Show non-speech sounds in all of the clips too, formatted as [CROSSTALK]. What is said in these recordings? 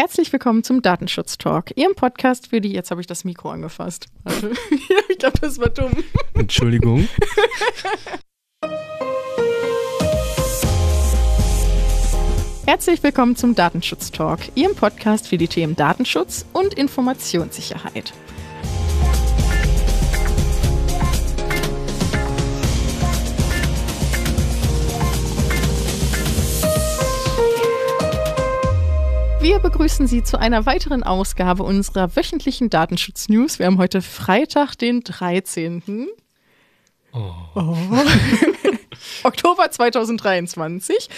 Herzlich willkommen zum Datenschutz Talk, Ihrem Podcast für die. Jetzt habe ich das Mikro angefasst. Warte. Also, [LAUGHS] ich glaube, das war dumm. Entschuldigung. Herzlich willkommen zum Datenschutz Talk, Ihrem Podcast für die Themen Datenschutz und Informationssicherheit. Wir begrüßen Sie zu einer weiteren Ausgabe unserer wöchentlichen Datenschutz-News. Wir haben heute Freitag, den 13. Oh. [LAUGHS] Oktober 2023.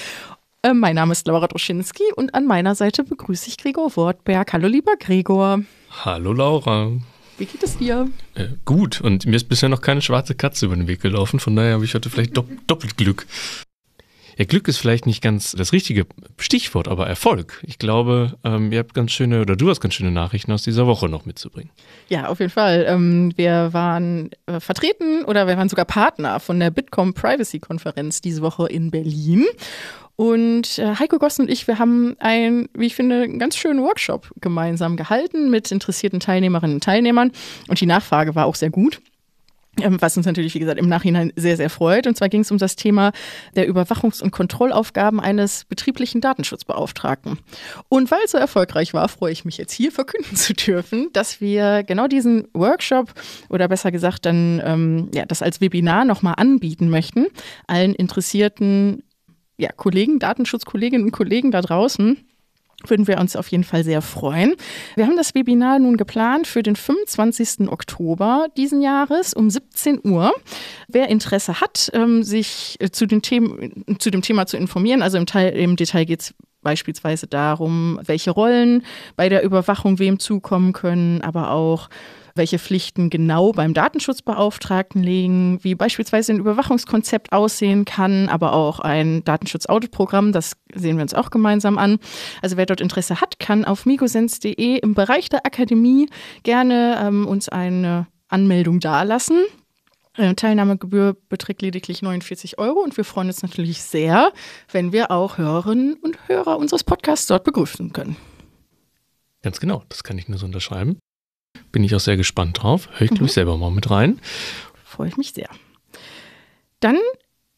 Äh, mein Name ist Laura Droschinski und an meiner Seite begrüße ich Gregor Wortberg. Hallo, lieber Gregor. Hallo, Laura. Wie geht es dir? Äh, gut, und mir ist bisher noch keine schwarze Katze über den Weg gelaufen, von daher habe ich heute vielleicht dopp doppelt Glück. Ja, Glück ist vielleicht nicht ganz das richtige Stichwort, aber Erfolg. Ich glaube, ähm, ihr habt ganz schöne oder du hast ganz schöne Nachrichten aus dieser Woche noch mitzubringen. Ja, auf jeden Fall. Ähm, wir waren äh, vertreten oder wir waren sogar Partner von der Bitkom Privacy Konferenz diese Woche in Berlin. Und äh, Heiko Gossen und ich, wir haben einen, wie ich finde, einen ganz schönen Workshop gemeinsam gehalten mit interessierten Teilnehmerinnen und Teilnehmern. Und die Nachfrage war auch sehr gut. Ähm, was uns natürlich, wie gesagt, im Nachhinein sehr, sehr freut. Und zwar ging es um das Thema der Überwachungs- und Kontrollaufgaben eines betrieblichen Datenschutzbeauftragten. Und weil es so erfolgreich war, freue ich mich jetzt hier verkünden [LAUGHS] zu dürfen, dass wir genau diesen Workshop oder besser gesagt dann ähm, ja, das als Webinar nochmal anbieten möchten, allen interessierten ja, Kollegen, Datenschutzkolleginnen und Kollegen da draußen würden wir uns auf jeden Fall sehr freuen. Wir haben das Webinar nun geplant für den 25. Oktober diesen Jahres um 17 Uhr. Wer Interesse hat, ähm, sich äh, zu, den Themen, zu dem Thema zu informieren, also im, Teil, im Detail geht es beispielsweise darum, welche Rollen bei der Überwachung wem zukommen können, aber auch welche Pflichten genau beim Datenschutzbeauftragten liegen, wie beispielsweise ein Überwachungskonzept aussehen kann, aber auch ein Datenschutzauditprogramm, das sehen wir uns auch gemeinsam an. Also wer dort Interesse hat, kann auf migosens.de im Bereich der Akademie gerne ähm, uns eine Anmeldung dalassen. Äh, Teilnahmegebühr beträgt lediglich 49 Euro und wir freuen uns natürlich sehr, wenn wir auch Hörerinnen und Hörer unseres Podcasts dort begrüßen können. Ganz genau, das kann ich nur so unterschreiben. Bin ich auch sehr gespannt drauf. Höre ich, mhm. glaube ich, selber mal mit rein. Freue ich mich sehr. Dann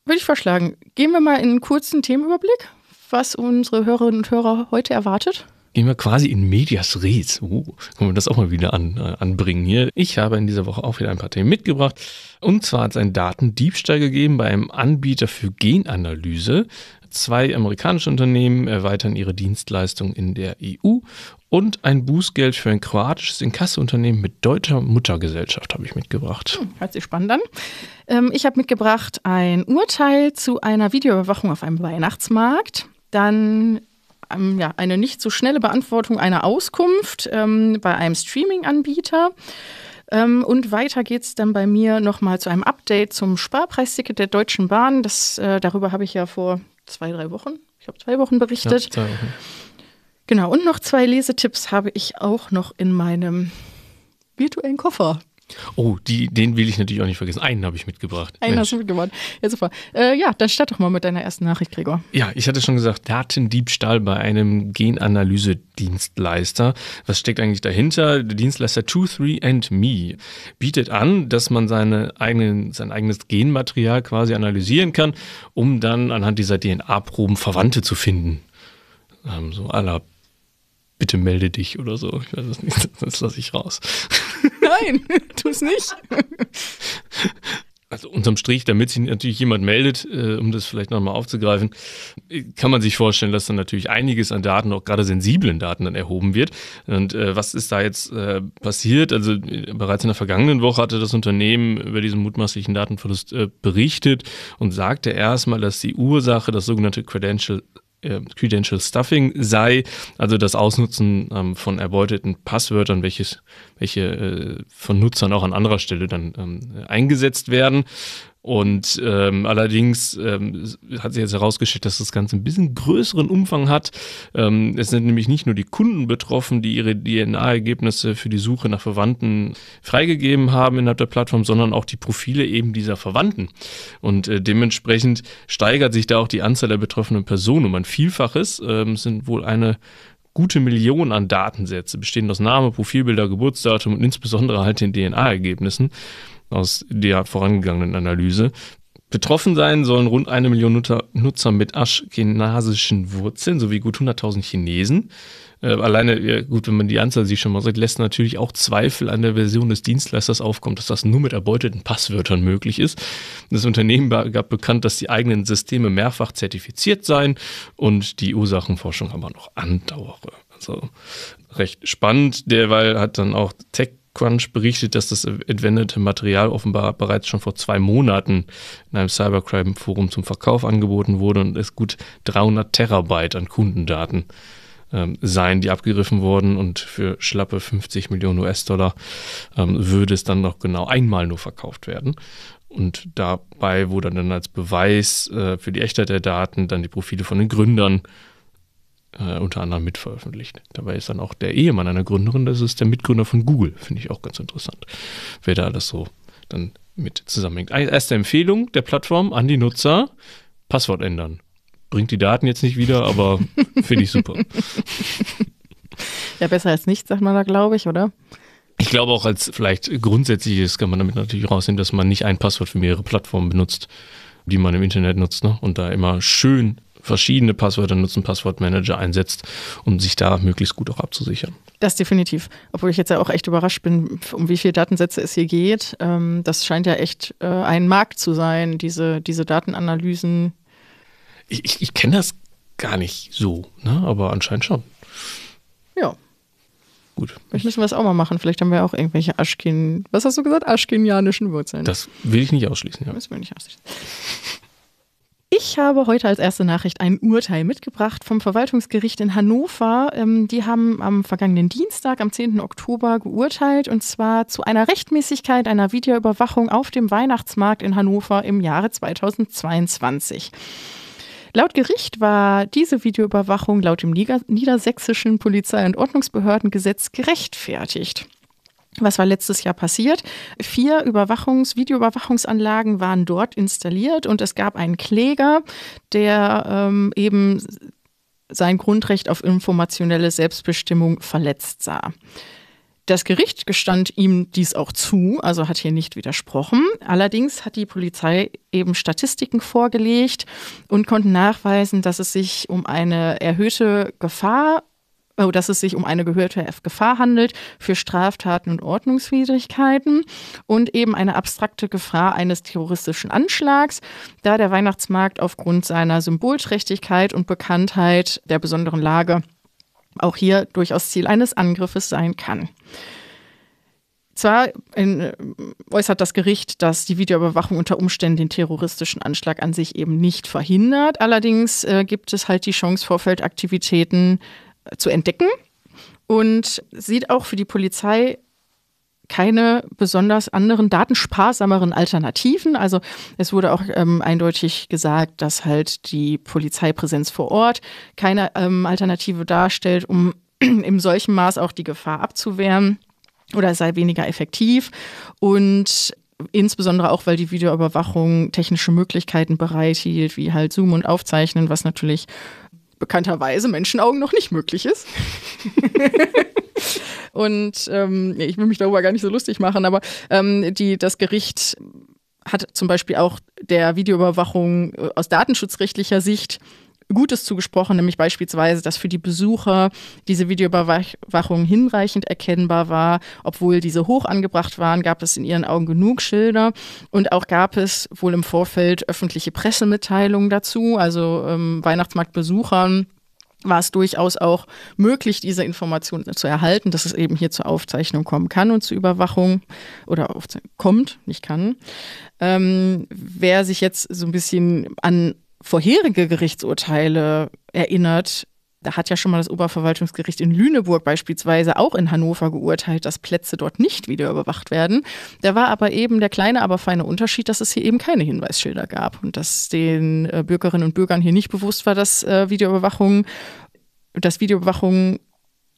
würde ich vorschlagen, gehen wir mal in einen kurzen Themenüberblick, was unsere Hörerinnen und Hörer heute erwartet gehen wir quasi in Medias Res. Uh, können wir das auch mal wieder an, äh, anbringen hier. Ich habe in dieser Woche auch wieder ein paar Themen mitgebracht. Und zwar hat es einen Datendiebstahl gegeben bei einem Anbieter für Genanalyse. Zwei amerikanische Unternehmen erweitern ihre Dienstleistung in der EU und ein Bußgeld für ein kroatisches Inkasseunternehmen mit deutscher Muttergesellschaft habe ich mitgebracht. Hm, hört sich spannend an. Ähm, ich habe mitgebracht ein Urteil zu einer Videoüberwachung auf einem Weihnachtsmarkt. Dann ähm, ja, eine nicht so schnelle Beantwortung einer Auskunft ähm, bei einem Streaming-Anbieter. Ähm, und weiter geht es dann bei mir nochmal zu einem Update zum Sparpreisticket der Deutschen Bahn. Das, äh, darüber habe ich ja vor zwei, drei Wochen, ich habe zwei Wochen berichtet. Ja, zwei Wochen. Genau, und noch zwei Lesetipps habe ich auch noch in meinem virtuellen Koffer. Oh, die, den will ich natürlich auch nicht vergessen. Einen habe ich mitgebracht. Einen Mensch. hast du mitgebracht. Ja, super. Äh, ja, dann start doch mal mit deiner ersten Nachricht, Gregor. Ja, ich hatte schon gesagt, Datendiebstahl bei einem Genanalyse-Dienstleister. Was steckt eigentlich dahinter? Der Dienstleister 23andMe bietet an, dass man seine eigenen, sein eigenes Genmaterial quasi analysieren kann, um dann anhand dieser DNA-Proben Verwandte zu finden. Ähm, so aller la bitte melde dich oder so. Ich weiß es nicht, [LAUGHS] das lasse ich raus. Nein, [LAUGHS] tu es nicht. Also unterm Strich, damit sich natürlich jemand meldet, äh, um das vielleicht nochmal aufzugreifen, äh, kann man sich vorstellen, dass dann natürlich einiges an Daten, auch gerade sensiblen Daten, dann erhoben wird. Und äh, was ist da jetzt äh, passiert? Also äh, bereits in der vergangenen Woche hatte das Unternehmen über diesen mutmaßlichen Datenverlust äh, berichtet und sagte erstmal, dass die Ursache das sogenannte Credential äh, Credential Stuffing sei, also das Ausnutzen ähm, von erbeuteten Passwörtern, welches, welche äh, von Nutzern auch an anderer Stelle dann ähm, eingesetzt werden. Und ähm, allerdings ähm, hat sich jetzt herausgestellt, dass das Ganze ein bisschen größeren Umfang hat. Ähm, es sind nämlich nicht nur die Kunden betroffen, die ihre DNA-Ergebnisse für die Suche nach Verwandten freigegeben haben innerhalb der Plattform, sondern auch die Profile eben dieser Verwandten. Und äh, dementsprechend steigert sich da auch die Anzahl der betroffenen Personen um ein Vielfaches. Ähm, es sind wohl eine gute Millionen an Datensätze, bestehend aus Name, Profilbilder, Geburtsdatum und insbesondere halt den DNA-Ergebnissen aus der vorangegangenen Analyse. Betroffen sein sollen rund eine Million Nutzer mit aschkenasischen Wurzeln sowie gut 100.000 Chinesen. Äh, alleine, gut, wenn man die Anzahl sich schon mal sagt, lässt natürlich auch Zweifel an der Version des Dienstleisters aufkommen, dass das nur mit erbeuteten Passwörtern möglich ist. Das Unternehmen gab bekannt, dass die eigenen Systeme mehrfach zertifiziert seien und die Ursachenforschung aber noch andauere. Also recht spannend. Derweil hat dann auch Tech TechCrunch berichtet, dass das entwendete Material offenbar bereits schon vor zwei Monaten in einem Cybercrime-Forum zum Verkauf angeboten wurde und es gut 300 Terabyte an Kundendaten ähm, seien, die abgegriffen wurden und für schlappe 50 Millionen US-Dollar ähm, würde es dann noch genau einmal nur verkauft werden. Und dabei wurde dann als Beweis äh, für die Echtheit der Daten dann die Profile von den Gründern äh, unter anderem mitveröffentlicht. Dabei ist dann auch der Ehemann einer Gründerin, das ist der Mitgründer von Google, finde ich auch ganz interessant, wer da alles so dann mit zusammenhängt. Erste Empfehlung der Plattform an die Nutzer, Passwort ändern. Bringt die Daten jetzt nicht wieder, aber [LAUGHS] finde ich super. Ja, besser als nichts, sagt man da, glaube ich, oder? Ich glaube auch als vielleicht grundsätzliches kann man damit natürlich rausnehmen, dass man nicht ein Passwort für mehrere Plattformen benutzt, die man im Internet nutzt, ne? Und da immer schön verschiedene Passwörter nutzen, Passwortmanager einsetzt, um sich da möglichst gut auch abzusichern. Das definitiv. Obwohl ich jetzt ja auch echt überrascht bin, um wie viele Datensätze es hier geht. Ähm, das scheint ja echt äh, ein Markt zu sein, diese, diese Datenanalysen. Ich, ich, ich kenne das gar nicht so, ne? aber anscheinend schon. Ja. Gut. Vielleicht müssen wir es auch mal machen. Vielleicht haben wir auch irgendwelche Aschkin, was hast du gesagt? Aschkinianischen Wurzeln. Das will ich nicht ausschließen, ja. Das will ich nicht ausschließen. Ich habe heute als erste Nachricht ein Urteil mitgebracht vom Verwaltungsgericht in Hannover. Ähm, die haben am vergangenen Dienstag, am 10. Oktober, geurteilt und zwar zu einer Rechtmäßigkeit einer Videoüberwachung auf dem Weihnachtsmarkt in Hannover im Jahre 2022. Laut Gericht war diese Videoüberwachung laut dem niedersächsischen Polizei- und Ordnungsbehördengesetz gerechtfertigt. Was war letztes Jahr passiert? Vier Überwachungs-, Videoüberwachungsanlagen waren dort installiert und es gab einen Kläger, der ähm, eben sein Grundrecht auf informationelle Selbstbestimmung verletzt sah. Das Gericht gestand ihm dies auch zu, also hat hier nicht widersprochen. Allerdings hat die Polizei eben Statistiken vorgelegt und konnte nachweisen, dass es sich um eine erhöhte Gefahr Oh, dass es sich um eine gehörte Gefahr handelt für Straftaten und Ordnungswidrigkeiten und eben eine abstrakte Gefahr eines terroristischen Anschlags, da der Weihnachtsmarkt aufgrund seiner Symbolträchtigkeit und Bekanntheit der besonderen Lage auch hier durchaus Ziel eines Angriffes sein kann. Zwar in, äh, äußert das Gericht, dass die Videoüberwachung unter Umständen den terroristischen Anschlag an sich eben nicht verhindert. Allerdings äh, gibt es halt die Chance, Vorfeldaktivitäten zu entdecken und sieht auch für die Polizei keine besonders anderen datensparsameren Alternativen. Also es wurde auch ähm, eindeutig gesagt, dass halt die Polizeipräsenz vor Ort keine ähm, Alternative darstellt, um [CLEARS THROAT] in solchem Maß auch die Gefahr abzuwehren oder sei weniger effektiv und insbesondere auch, weil die Videoüberwachung technische Möglichkeiten bereithielt, wie halt Zoom und Aufzeichnen, was natürlich bekannterweise Menschenaugen noch nicht möglich ist. [LAUGHS] Und ähm, ich will mich darüber gar nicht so lustig machen, aber ähm, die, das Gericht hat zum Beispiel auch der Videoüberwachung äh, aus datenschutzrechtlicher Sicht Gutes zugesprochen, nämlich beispielsweise, dass für die Besucher diese Videoüberwachung hinreichend erkennbar war. Obwohl diese hoch angebracht waren, gab es in ihren Augen genug Schilder und auch gab es wohl im Vorfeld öffentliche Pressemitteilungen dazu, also ähm, Weihnachtsmarktbesuchern war es durchaus auch möglich, diese Informationen zu erhalten, dass es eben hier zur Aufzeichnung kommen kann und zur Überwachung oder kommt, nicht kann. Ähm, wer sich jetzt so ein bisschen an vorherige Gerichtsurteile erinnert, da hat ja schon mal das Oberverwaltungsgericht in Lüneburg beispielsweise auch in Hannover geurteilt, dass Plätze dort nicht wieder überwacht werden. Da war aber eben der kleine, aber feine Unterschied, dass es hier eben keine Hinweisschilder gab und dass den äh, Bürgerinnen und Bürgern hier nicht bewusst war, dass äh, Videoüberwachung, dass Videoüberwachung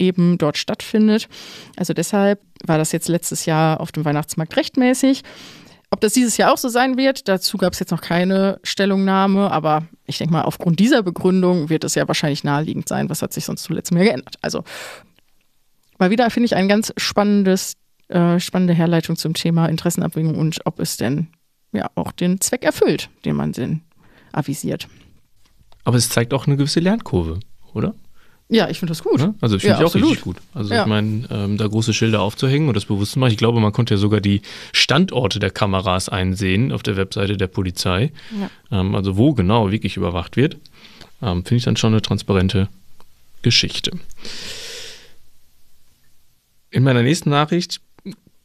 eben dort stattfindet. Also deshalb war das jetzt letztes Jahr auf dem Weihnachtsmarkt rechtmäßig. Ob das dieses Jahr auch so sein wird, dazu gab es jetzt noch keine Stellungnahme, aber ich denke mal, aufgrund dieser Begründung wird es ja wahrscheinlich naheliegend sein, was hat sich sonst zuletzt mehr geändert. Also mal wieder finde ich ein ganz spannendes, äh, spannende Herleitung zum Thema Interessenabwägung und ob es denn ja auch den Zweck erfüllt, den man denn avisiert. Aber es zeigt auch eine gewisse Lernkurve, oder? Ja, ich finde das gut. Ne? Also ich finde ja, auch richtig gut. Also ja. ich meine, ähm, da große Schilder aufzuhängen und das bewusst zu machen. Ich glaube, man konnte ja sogar die Standorte der Kameras einsehen auf der Webseite der Polizei. Ja. Ähm, also wo genau wirklich überwacht wird, ähm, finde ich dann schon eine transparente Geschichte. In meiner nächsten Nachricht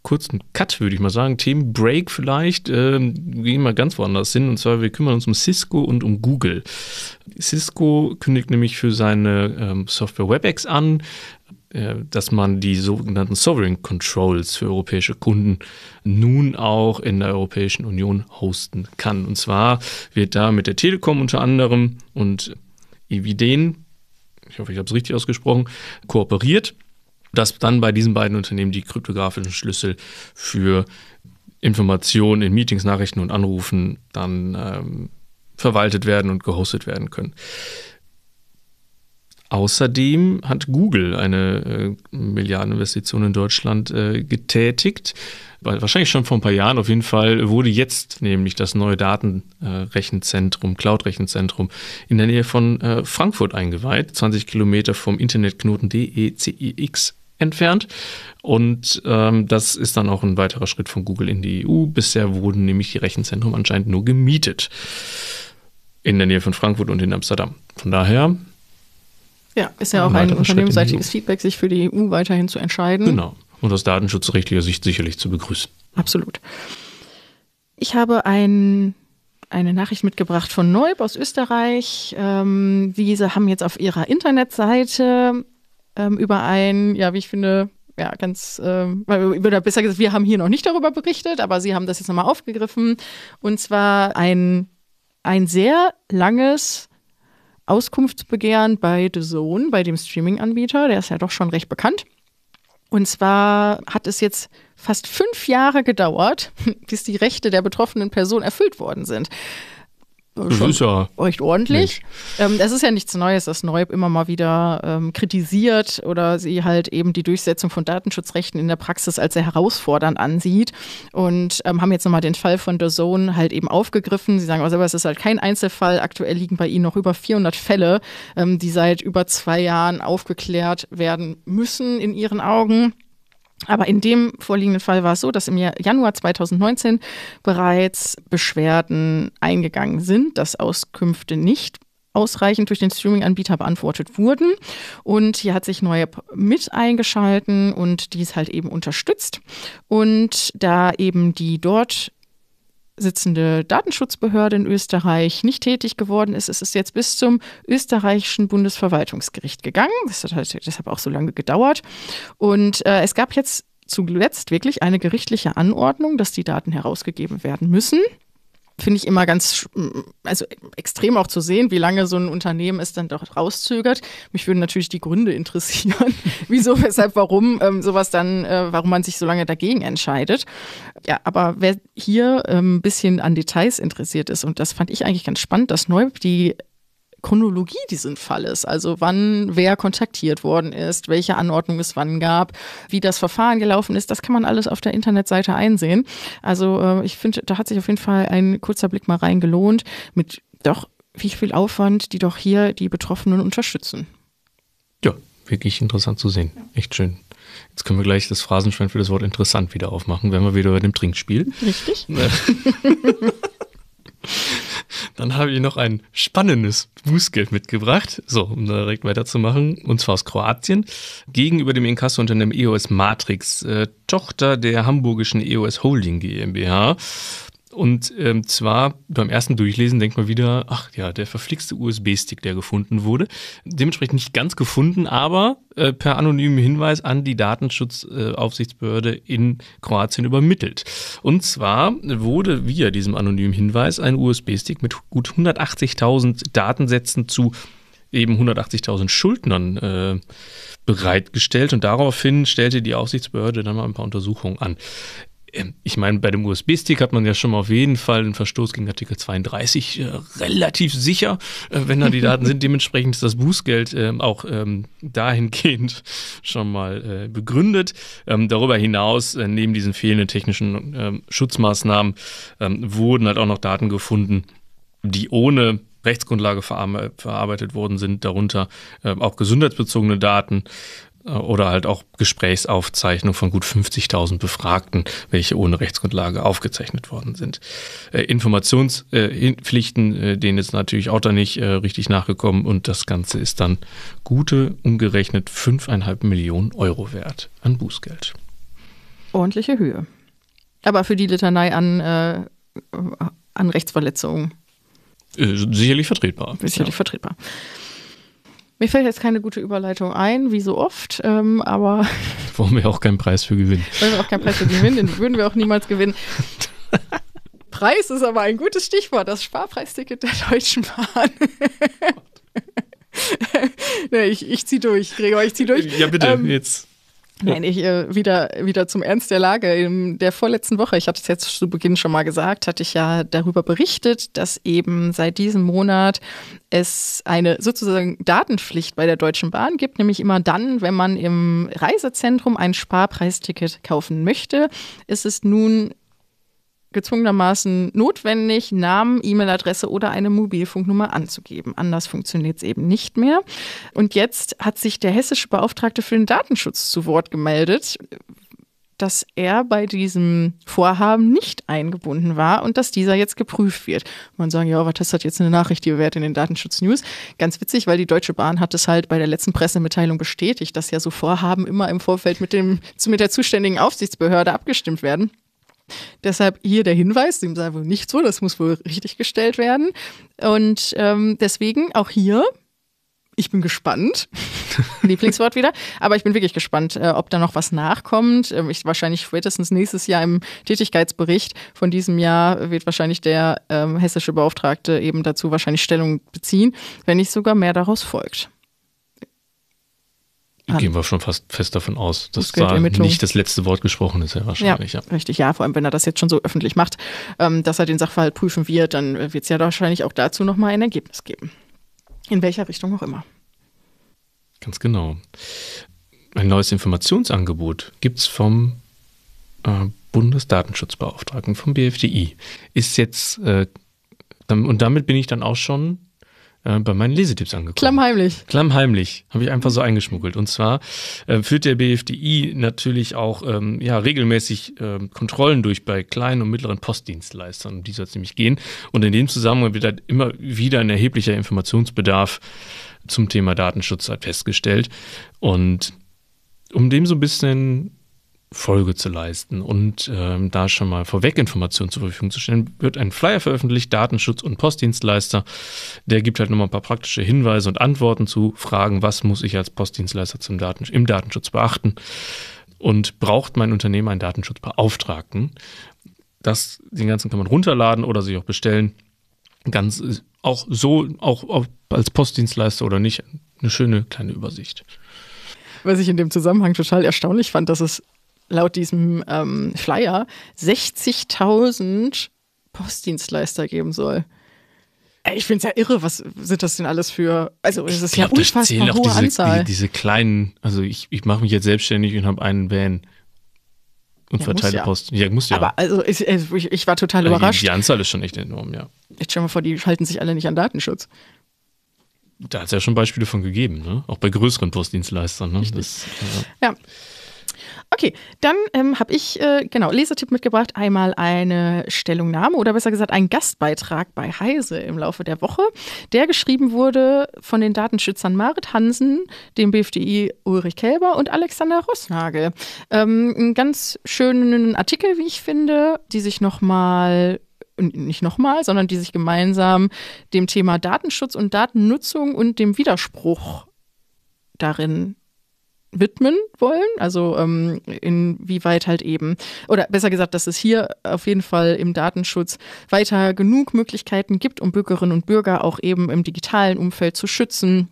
kurzen Cut, würde ich mal sagen. Themenbreak vielleicht. Ähm, gehen wir ganz woanders hin. Und zwar, wir kümmern uns um Cisco und um Google. Cisco kündigt nämlich für seine ähm, Software WebEx an, äh, dass man die sogenannten Sovereign Controls für europäische Kunden nun auch in der Europäischen Union hosten kann. Und zwar wird da mit der Telekom unter anderem und Eviden, ich hoffe, ich habe es richtig ausgesprochen, kooperiert dass dann bei diesen beiden Unternehmen die kryptografischen Schlüssel für Informationen in Meetings, Nachrichten und Anrufen dann ähm, verwaltet werden und gehostet werden können. Außerdem hat Google eine äh, Milliardeninvestition in Deutschland äh, getätigt. Wahrscheinlich schon vor ein paar Jahren. Auf jeden Fall wurde jetzt nämlich das neue Datenrechenzentrum, äh, Cloud-Rechenzentrum in der Nähe von äh, Frankfurt eingeweiht. 20 Kilometer vom Internetknoten DECIX entfernt. Und ähm, das ist dann auch ein weiterer Schritt von Google in die EU. Bisher wurden nämlich die Rechenzentren anscheinend nur gemietet. In der Nähe von Frankfurt und in Amsterdam. Von daher. Ja, ist ja auch ein, ein e unternehmensseitiges Feedback, sich für die EU weiterhin zu entscheiden. Genau. Und aus datenschutzrechtlicher Sicht sicherlich zu begrüßen. Absolut. Ich habe ein eine Nachricht mitgebracht von Neub aus Österreich. Ähm, diese haben jetzt auf ihrer Internetseite ähm, über ein, ja, wie ich finde, ja, ganz, ähm, oder besser gesagt, wir haben hier noch nicht darüber berichtet, aber Sie haben das jetzt nochmal aufgegriffen. Und zwar ein, ein sehr langes Auskunftsbegehren bei The Zone, bei dem Streaming-Anbieter, der ist ja doch schon recht bekannt. Und zwar hat es jetzt fast fünf Jahre gedauert, [LAUGHS] bis die Rechte der betroffenen Person erfüllt worden sind das ist ja recht ordentlich. Ähm, das ist ja nichts Neues, dass Neub immer mal wieder ähm, kritisiert oder sie halt eben die Durchsetzung von Datenschutzrechten in der Praxis als sehr herausfordernd ansieht und ähm, haben jetzt nochmal den Fall von der Zone halt eben aufgegriffen. Sie sagen aber selber, es ist halt kein Einzelfall. Aktuell liegen bei ihnen noch über 400 Fälle, ähm, die seit über zwei Jahren aufgeklärt werden müssen in ihren Augen. Aber in dem vorliegenden Fall war es so, dass im Januar 2019 bereits Beschwerden eingegangen sind, dass Auskünfte nicht ausreichend durch den Streaming-Anbieter beantwortet wurden. Und hier hat sich Neue mit eingeschalten und dies halt eben unterstützt. Und da eben die dort sitzende Datenschutzbehörde in Österreich nicht tätig geworden ist. Es ist jetzt bis zum österreichischen Bundesverwaltungsgericht gegangen. Das hat halt deshalb auch so lange gedauert. Und äh, es gab jetzt zuletzt wirklich eine gerichtliche Anordnung, dass die Daten herausgegeben werden müssen finde ich immer ganz, also extrem auch zu sehen, wie lange so ein Unternehmen es dann doch rauszögert. Mich würden natürlich die Gründe interessieren, [LAUGHS] wieso, weshalb, warum ähm, sowas dann, äh, warum man sich so lange dagegen entscheidet. Ja, aber wer hier ein ähm, bisschen an Details interessiert ist, und das fand ich eigentlich ganz spannend, dass Neub die Chronologie diesen Falles, also wann wer kontaktiert worden ist, welche Anordnung es wann gab, wie das Verfahren gelaufen ist, das kann man alles auf der Internetseite einsehen. Also äh, ich finde, da hat sich auf jeden Fall ein kurzer Blick mal rein gelohnt mit doch wie viel Aufwand, die doch hier die Betroffenen unterstützen. Ja, wirklich interessant zu sehen. Echt schön. Jetzt können wir gleich das Phrasenschwein für das Wort interessant wieder aufmachen, wenn wir wieder bei dem Trinkspiel. Richtig. [LAUGHS] [LAUGHS] Dann habe ich noch ein spannendes Bußgeld mitgebracht, so, um direkt weiterzumachen, und zwar aus Kroatien, gegenüber dem Inkasso-Unternehmen EOS Matrix, äh, Tochter der hamburgischen EOS Holding GmbH. Und ähm, zwar beim ersten Durchlesen denkt man wieder, ach ja, der verflixte USB-Stick, der gefunden wurde. Dementsprechend nicht ganz gefunden, aber äh, per anonymen Hinweis an die Datenschutzaufsichtsbehörde äh, in Kroatien übermittelt. Und zwar wurde via diesem anonymen Hinweis ein USB-Stick mit gut 180.000 Datensätzen zu eben 180.000 Schuldnern äh, bereitgestellt und daraufhin stellte die Aufsichtsbehörde dann mal ein paar Untersuchungen an. Ähm, ich meine, bei dem USB-Stick hat man ja schon mal auf jeden Fall einen Verstoß gegen Artikel 32 äh, relativ sicher, äh, wenn da die [LAUGHS] Daten sind. Dementsprechend ist das Bußgeld äh, auch ähm, dahingehend [LAUGHS] schon mal äh, begründet. Ähm, darüber hinaus, äh, neben diesen fehlenden technischen ähm, Schutzmaßnahmen, ähm, wurden halt auch noch Daten gefunden, die ohne Rechtsgrundlage verarbeitet worden sind, darunter äh, auch gesundheitsbezogene Daten, äh, oder halt auch Gesprächsaufzeichnung von gut 50.000 Befragten, welche ohne Rechtsgrundlage aufgezeichnet worden sind. Äh, Informationspflichten, äh, denen ist natürlich auch da nicht richtig nachgekommen und das Ganze ist dann gute, umgerechnet 5,5 Millionen Euro wert an Bußgeld. Ordentliche Höhe. Aber für die Litanei an, äh, an Rechtsverletzungen. Sicherlich vertretbar. Sicherlich ja. vertretbar. Mir fällt jetzt keine gute Überleitung ein, wie so oft, ähm, aber. [LAUGHS] Wollen wir auch keinen Preis für gewinnen. Wollen wir auch keinen Preis für gewinnen, den würden wir auch niemals gewinnen. [LAUGHS] Preis ist aber ein gutes Stichwort, das Sparpreisticket der Deutschen Bahn. [LAUGHS] nee, ich, ich zieh durch, Gregor, ich zieh durch. Ja, bitte, ähm, jetzt. Nein, ich äh, wieder, wieder zum Ernst der Lage. In der vorletzten Woche, ich hatte es jetzt zu Beginn schon mal gesagt, hatte ich ja darüber berichtet, dass eben seit diesem Monat es eine sozusagen Datenpflicht bei der Deutschen Bahn gibt, nämlich immer dann, wenn man im Reisezentrum ein Sparpreisticket kaufen möchte, ist es nun gezwungenermaßen notwendig, Namen, E-Mail-Adresse oder eine Mobilfunknummer anzugeben. Anders funktioniert es eben nicht mehr. Und jetzt hat sich der hessische Beauftragte für den Datenschutz zu Wort gemeldet dass er bei diesem Vorhaben nicht eingebunden war und dass dieser jetzt geprüft wird. Man sagen, ja, was ist das jetzt eine Nachricht, die wir wert in den Datenschutz-News? Ganz witzig, weil die Deutsche Bahn hat es halt bei der letzten Pressemitteilung bestätigt, dass ja so Vorhaben immer im Vorfeld mit, dem, mit der zuständigen Aufsichtsbehörde abgestimmt werden. Deshalb hier der Hinweis, dem sei wohl nicht so, das muss wohl richtig gestellt werden. Und ähm, deswegen auch hier, ich bin gespannt. [LAUGHS] Lieblingswort wieder. Aber ich bin wirklich gespannt, äh, ob da noch was nachkommt. Ähm, ich, wahrscheinlich spätestens nächstes Jahr im Tätigkeitsbericht von diesem Jahr wird wahrscheinlich der ähm, hessische Beauftragte eben dazu wahrscheinlich Stellung beziehen, wenn nicht sogar mehr daraus folgt an. Gehen wir schon fast fest davon aus, dass da nicht das letzte Wort gesprochen ist, ja wahrscheinlich. Ja, ja, Richtig, ja, vor allem wenn er das jetzt schon so öffentlich macht, ähm, dass er den Sachverhalt prüfen wird, dann wird es ja wahrscheinlich auch dazu nochmal ein Ergebnis geben. In welcher Richtung auch immer. Ganz genau. Ein neues Informationsangebot gibt es vom äh, Bundesdatenschutzbeauftragten, vom BFDI. Ist jetzt, äh, und damit bin ich dann auch schon äh, bei meinen Lesetipps angekommen. Klammheimlich. Klammheimlich, habe ich einfach so eingeschmuggelt. Und zwar äh, führt der BFDI natürlich auch ähm, ja, regelmäßig äh, Kontrollen durch bei kleinen und mittleren Postdienstleistern, um die soll es nämlich gehen. Und in dem Zusammenhang wird halt immer wieder ein erheblicher Informationsbedarf zum Thema Datenschutz halt festgestellt. Und um dem so ein bisschen Folge zu leisten. Und ähm, da schon mal vorweg Informationen zur Verfügung zu stellen, wird ein Flyer veröffentlicht, Datenschutz und Postdienstleister. Der gibt halt nochmal ein paar praktische Hinweise und Antworten zu Fragen, was muss ich als Postdienstleister zum Datensch im Datenschutz beachten und braucht mein Unternehmen einen Datenschutzbeauftragten. Das, den ganzen kann man runterladen oder sich auch bestellen. Ganz äh, auch so, auch als Postdienstleister oder nicht, eine schöne kleine Übersicht. Was ich in dem Zusammenhang total erstaunlich fand, dass es laut diesem ähm, Flyer 60.000 Postdienstleister geben soll. Ich finde es ja irre, was sind das denn alles für, also es ist ich glaub, ja unfassbar hohe auch diese, Anzahl. Die, diese kleinen, also ich, ich mache mich jetzt selbstständig und habe einen Van und ja, verteile ja. Post. Ja, muss ja. Aber also ich, ich, ich war total also überrascht. Die, die, Anzahl ist schon echt enorm, ja. Jetzt stell mal vor, die halten sich alle nicht an Datenschutz. Da hat es ja schon Beispiele von gegeben, ne? Auch bei größeren Postdienstleistern, ne? Das, ja. ja. Okay, dann ähm, habe ich, äh, genau, Lesetipp mitgebracht. Einmal eine Stellungnahme oder besser gesagt einen Gastbeitrag bei Heise im Laufe der Woche, der geschrieben wurde von den Datenschützern Marit Hansen, dem BFDI Ulrich Kälber und Alexander Rossnagel. Ähm, einen ganz schönen Artikel, wie ich finde, die sich nochmal nicht nochmal, sondern die sich gemeinsam dem Thema Datenschutz und Datennutzung und dem Widerspruch darin widmen wollen. Also ähm, inwieweit halt eben, oder besser gesagt, dass es hier auf jeden Fall im Datenschutz weiter genug Möglichkeiten gibt, um Bürgerinnen und Bürger auch eben im digitalen Umfeld zu schützen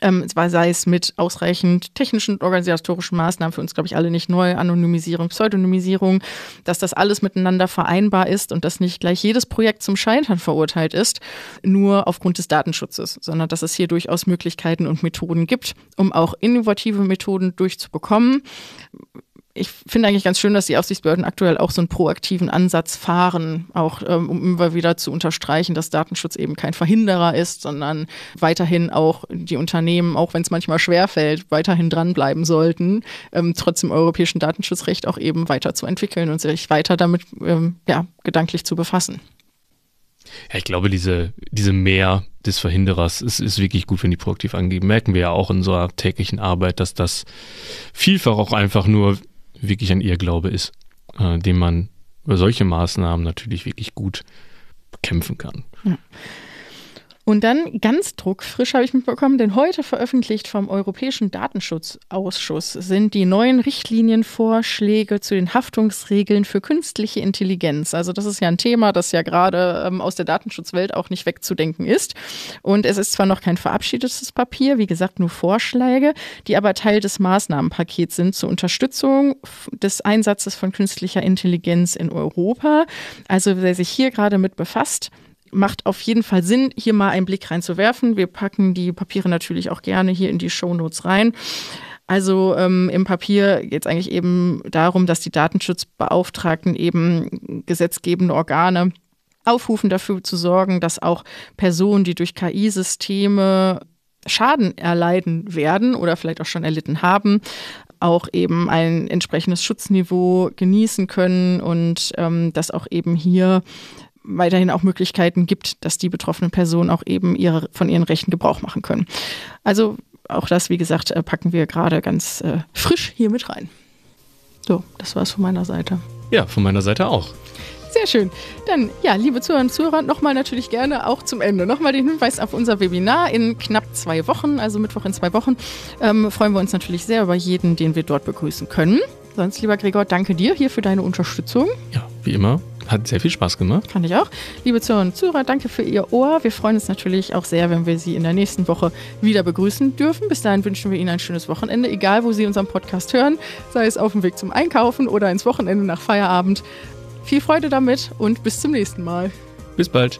ähm, zwar sei es mit ausreichend technischen und organisatorischen Maßnahmen, für uns glaube ich alle nicht neu, Anonymisierung, Pseudonymisierung, dass das alles miteinander vereinbar ist und dass nicht gleich jedes Projekt zum Scheitern verurteilt ist, nur aufgrund des Datenschutzes, sondern dass es hier durchaus Möglichkeiten und Methoden gibt, um auch innovative Methoden durchzubekommen ich finde eigentlich ganz schön, dass die Aufsichtsbehörden aktuell auch so einen proaktiven Ansatz fahren, auch ähm, um immer wieder zu unterstreichen, dass Datenschutz eben kein Verhinderer ist, sondern weiterhin auch die Unternehmen, auch wenn es manchmal schwerfällt, weiterhin dranbleiben sollten, ähm, trotzdem europäischen Datenschutzrecht auch eben weiterzuentwickeln und sich weiter damit ähm, ja, gedanklich zu befassen. Ja, ich glaube, diese, diese Mehr des Verhinderers ist, ist wirklich gut, wenn die proaktiv angeben. Merken wir ja auch in unserer täglichen Arbeit, dass das vielfach auch einfach nur wirklich ein Irrglaube ist, äh, den man über solche Maßnahmen natürlich wirklich gut bekämpfen kann. Ja. Und dann ganz druckfrisch habe ich mitbekommen, denn heute veröffentlicht vom Europäischen Datenschutzausschuss sind die neuen Richtlinienvorschläge zu den Haftungsregeln für künstliche Intelligenz. Also das ist ja ein Thema, das ja gerade ähm, aus der Datenschutzwelt auch nicht wegzudenken ist. Und es ist zwar noch kein verabschiedetes Papier, wie gesagt nur Vorschläge, die aber Teil des Maßnahmenpakets sind zur Unterstützung des Einsatzes von künstlicher Intelligenz in Europa. Also wer sich hier gerade mit befasst, macht auf jeden Fall Sinn, hier mal einen Blick reinzuwerfen. Wir packen die Papiere natürlich auch gerne hier in die Shownotes rein. Also ähm, im Papier geht es eigentlich eben darum, dass die Datenschutzbeauftragten eben gesetzgebende Organe aufrufen, dafür zu sorgen, dass auch Personen, die durch KI-Systeme Schaden erleiden werden oder vielleicht auch schon erlitten haben, auch eben ein entsprechendes Schutzniveau genießen können und ähm, dass auch eben hier weiterhin auch Möglichkeiten gibt, dass die betroffenen Personen auch eben ihre, von ihren Rechten Gebrauch machen können. Also auch das, wie gesagt, äh, packen wir gerade ganz äh, frisch hier mit rein. So, das war es von meiner Seite. Ja, von meiner Seite auch. Sehr schön. Dann, ja, liebe Zuhörerinnen und Zuhörer, nochmal natürlich gerne auch zum Ende. Nochmal den Hinweis auf unser Webinar in knapp zwei Wochen, also Mittwoch in zwei Wochen. Ähm, freuen wir uns natürlich sehr über jeden, den wir dort begrüßen können. Sonst, lieber Gregor, danke dir hier für deine Unterstützung. Ja, wie immer. Hat sehr viel Spaß gemacht. Kann ich auch. Liebe Zuhörerinnen und Zuhörer, danke für Ihr Ohr. Wir freuen uns natürlich auch sehr, wenn wir Sie in der nächsten Woche wieder begrüßen dürfen. Bis dahin wünschen wir Ihnen ein schönes Wochenende, egal wo Sie unseren Podcast hören, sei es auf dem Weg zum Einkaufen oder ins Wochenende nach Feierabend. Viel Freude damit und bis zum nächsten Mal. Bis bald.